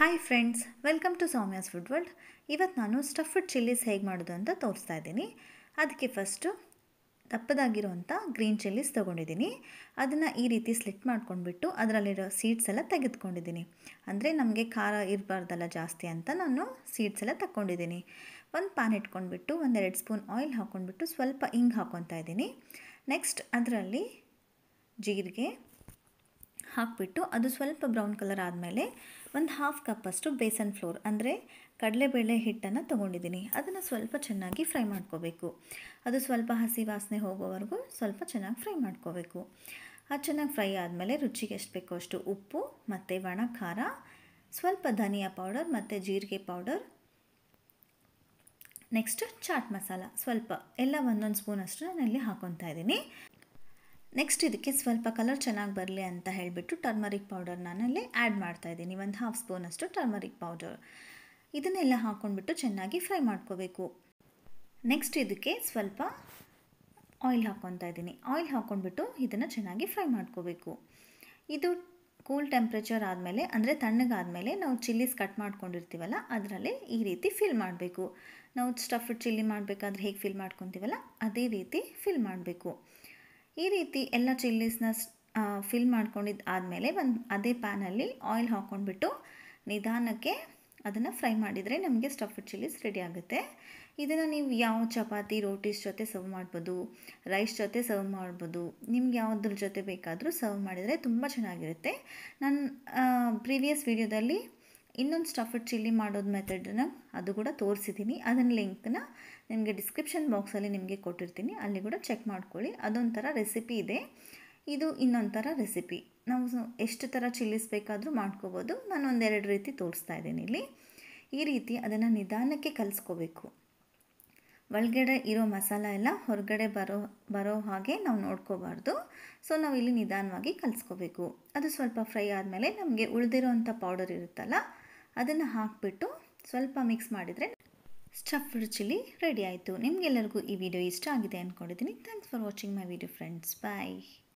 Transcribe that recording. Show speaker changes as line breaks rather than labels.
hi friends welcome to Soumya's food world ಇವತ್ತು ನಾನು stuffed chillies ಹೇಗೆ ಮಾಡೋದು ಅಂತ ತೋರಿಸ್ತಾ ಇದ್ದೀನಿ ಅದಕ್ಕೆ ಫಸ್ಟು ದಪ್ಪದಾಗಿರುವಂಥ ಗ್ರೀನ್ ಚಿಲ್ಲೀಸ್ ತೊಗೊಂಡಿದ್ದೀನಿ ಅದನ್ನು ಈ ರೀತಿ ಸ್ಲಿಟ್ ಮಾಡ್ಕೊಂಡ್ಬಿಟ್ಟು ಅದರಲ್ಲಿರೋ ಸೀಡ್ಸ್ ಎಲ್ಲ ತೆಗೆದುಕೊಂಡಿದ್ದೀನಿ ಅಂದರೆ ನಮಗೆ ಖಾರ ಇರಬಾರ್ದಲ್ಲ ಜಾಸ್ತಿ ಅಂತ ನಾನು ಸೀಡ್ಸ್ ಎಲ್ಲ ತಗೊಂಡಿದ್ದೀನಿ ಒಂದು ಪ್ಯಾನ್ ಇಟ್ಕೊಂಡ್ಬಿಟ್ಟು ಒಂದೆರಡು ಸ್ಪೂನ್ ಆಯಿಲ್ ಹಾಕ್ಕೊಂಡ್ಬಿಟ್ಟು ಸ್ವಲ್ಪ ಹಿಂಗೆ ಹಾಕ್ಕೊತಾ ಇದ್ದೀನಿ ನೆಕ್ಸ್ಟ್ ಅದರಲ್ಲಿ ಜೀರಿಗೆ ಹಾಕಿಬಿಟ್ಟು ಅದು ಸ್ವಲ್ಪ ಬ್ರೌನ್ ಕಲರ್ ಆದಮೇಲೆ ಒಂದು ಹಾಫ್ ಕಪ್ಪಷ್ಟು ಬೇಸನ್ ಫ್ಲೋರ್ ಅಂದರೆ ಕಡಲೆಬೇಳೆ ಹಿಟ್ಟನ್ನು ತೊಗೊಂಡಿದ್ದೀನಿ ಅದನ್ನು ಸ್ವಲ್ಪ ಚೆನ್ನಾಗಿ ಫ್ರೈ ಮಾಡ್ಕೋಬೇಕು ಅದು ಸ್ವಲ್ಪ ಹಸಿ ವಾಸನೆ ಹೋಗೋವರೆಗೂ ಸ್ವಲ್ಪ ಚೆನ್ನಾಗಿ ಫ್ರೈ ಮಾಡ್ಕೋಬೇಕು ಅದು ಚೆನ್ನಾಗಿ ಫ್ರೈ ಆದಮೇಲೆ ರುಚಿಗೆ ಎಷ್ಟು ಬೇಕೋ ಅಷ್ಟು ಉಪ್ಪು ಮತ್ತು ಒಣ ಖಾರ ಸ್ವಲ್ಪ ಧನಿಯಾ ಪೌಡರ್ ಮತ್ತು ಜೀರಿಗೆ ಪೌಡರ್ ನೆಕ್ಸ್ಟ್ ಚಾಟ್ ಮಸಾಲ ಸ್ವಲ್ಪ ಎಲ್ಲ ಒಂದೊಂದು ಸ್ಪೂನ್ ಅಷ್ಟು ನಾನಿಲ್ಲಿ ಹಾಕೊತಾ ಇದ್ದೀನಿ ನೆಕ್ಸ್ಟ್ ಇದಕ್ಕೆ ಸ್ವಲ್ಪ ಕಲರ್ ಚೆನ್ನಾಗಿ ಬರಲಿ ಅಂತ ಹೇಳಿಬಿಟ್ಟು ಟರ್ಮರಿಕ್ ಪೌಡರ್ ನಾನಲ್ಲಿ ಆ್ಯಡ್ ಮಾಡ್ತಾ ಇದ್ದೀನಿ ಒಂದು ಹಾಫ್ ಸ್ಪೂನಷ್ಟು ಟರ್ಮರಿಕ್ ಪೌಡರ್ ಇದನ್ನೆಲ್ಲ ಹಾಕ್ಕೊಂಡ್ಬಿಟ್ಟು ಚೆನ್ನಾಗಿ ಫ್ರೈ ಮಾಡ್ಕೋಬೇಕು ನೆಕ್ಸ್ಟ್ ಇದಕ್ಕೆ ಸ್ವಲ್ಪ ಆಯಿಲ್ ಹಾಕ್ಕೊತಾ ಇದ್ದೀನಿ ಆಯಿಲ್ ಹಾಕ್ಕೊಂಡ್ಬಿಟ್ಟು ಇದನ್ನು ಚೆನ್ನಾಗಿ ಫ್ರೈ ಮಾಡ್ಕೋಬೇಕು ಇದು ಕೂಲ್ ಟೆಂಪ್ರೇಚರ್ ಆದಮೇಲೆ ಅಂದರೆ ತಣ್ಣಗಾದಮೇಲೆ ನಾವು ಚಿಲ್ಲಿಸ್ ಕಟ್ ಮಾಡ್ಕೊಂಡಿರ್ತೀವಲ್ಲ ಅದರಲ್ಲಿ ಈ ರೀತಿ ಫಿಲ್ ಮಾಡಬೇಕು ನಾವು ಸ್ಟಫ್ಡ್ ಚಿಲ್ಲಿ ಮಾಡಬೇಕಾದ್ರೆ ಹೇಗೆ ಫಿಲ್ ಮಾಡ್ಕೊತೀವಲ್ಲ ಅದೇ ರೀತಿ ಫಿಲ್ ಮಾಡಬೇಕು ಈ ರೀತಿ ಎಲ್ಲ ಚಿಲ್ಲೀಸ್ನ ಫಿಲ್ ಮಾಡ್ಕೊಂಡಿದ್ದು ಆದಮೇಲೆ ಒಂದು ಅದೇ ಪ್ಯಾನಲ್ಲಿ ಆಯಿಲ್ ಹಾಕ್ಕೊಂಡ್ಬಿಟ್ಟು ನಿಧಾನಕ್ಕೆ ಅದನ್ನು ಫ್ರೈ ಮಾಡಿದರೆ ನಮಗೆ ಸ್ಟಫ್ಡ್ ಚಿಲ್ಲೀಸ್ ರೆಡಿ ಆಗುತ್ತೆ ಇದನ್ನು ನೀವು ಯಾವ ಚಪಾತಿ ರೋಟೀಸ್ ಜೊತೆ ಸರ್ವ್ ಮಾಡ್ಬೋದು ರೈಸ್ ಜೊತೆ ಸರ್ವ್ ಮಾಡ್ಬೋದು ನಿಮ್ಗೆ ಯಾವುದ್ರ ಜೊತೆ ಬೇಕಾದರೂ ಸರ್ವ್ ಮಾಡಿದರೆ ತುಂಬ ಚೆನ್ನಾಗಿರುತ್ತೆ ನಾನು ಪ್ರೀವಿಯಸ್ ವೀಡಿಯೋದಲ್ಲಿ ಇನ್ನೊಂದು ಸ್ಟಫಡ್ ಚಿಲ್ಲಿ ಮಾಡೋದು ಮೆಥಡನ್ನ ಅದು ಕೂಡ ತೋರಿಸಿದ್ದೀನಿ ಅದನ್ನು ಲಿಂಕ್ನ ನಿಮಗೆ ಡಿಸ್ಕ್ರಿಪ್ಷನ್ ಬಾಕ್ಸಲ್ಲಿ ನಿಮಗೆ ಕೊಟ್ಟಿರ್ತೀನಿ ಅಲ್ಲಿ ಕೂಡ ಚೆಕ್ ಮಾಡ್ಕೊಳ್ಳಿ ಅದೊಂಥರ ರೆಸಿಪಿ ಇದೆ ಇದು ಇನ್ನೊಂಥರ ರೆಸಿಪಿ ನಾವು ಎಷ್ಟು ಥರ ಚಿಲ್ಲಿಸ್ ಬೇಕಾದರೂ ಮಾಡ್ಕೋಬೋದು ನಾನು ಒಂದೆರಡು ರೀತಿ ತೋರಿಸ್ತಾ ಇದ್ದೀನಿ ಇಲ್ಲಿ ಈ ರೀತಿ ಅದನ್ನು ನಿಧಾನಕ್ಕೆ ಕಲಿಸ್ಕೋಬೇಕು ಒಳಗಡೆ ಇರೋ ಮಸಾಲ ಎಲ್ಲ ಹೊರಗಡೆ ಬರೋ ಬರೋ ಹಾಗೆ ನಾವು ನೋಡ್ಕೋಬಾರ್ದು ಸೊ ನಾವು ಇಲ್ಲಿ ನಿಧಾನವಾಗಿ ಕಲಿಸ್ಕೋಬೇಕು ಅದು ಸ್ವಲ್ಪ ಫ್ರೈ ಆದಮೇಲೆ ನಮಗೆ ಉಳಿದಿರೋಂಥ ಪೌಡರ್ ಇರುತ್ತಲ್ಲ ಅದನ್ನು ಹಾಕಿಬಿಟ್ಟು ಸ್ವಲ್ಪ ಮಿಕ್ಸ್ ಮಾಡಿದರೆ ಸ್ಟಫ್ಡ್ ಚಿಲ್ಲಿ ರೆಡಿ ಆಯಿತು ನಿಮಗೆಲ್ಲರಿಗೂ ಈ ವಿಡಿಯೋ ಇಷ್ಟ ಆಗಿದೆ ಅಂದ್ಕೊಂಡಿದ್ದೀನಿ thanks for watching my video friends bye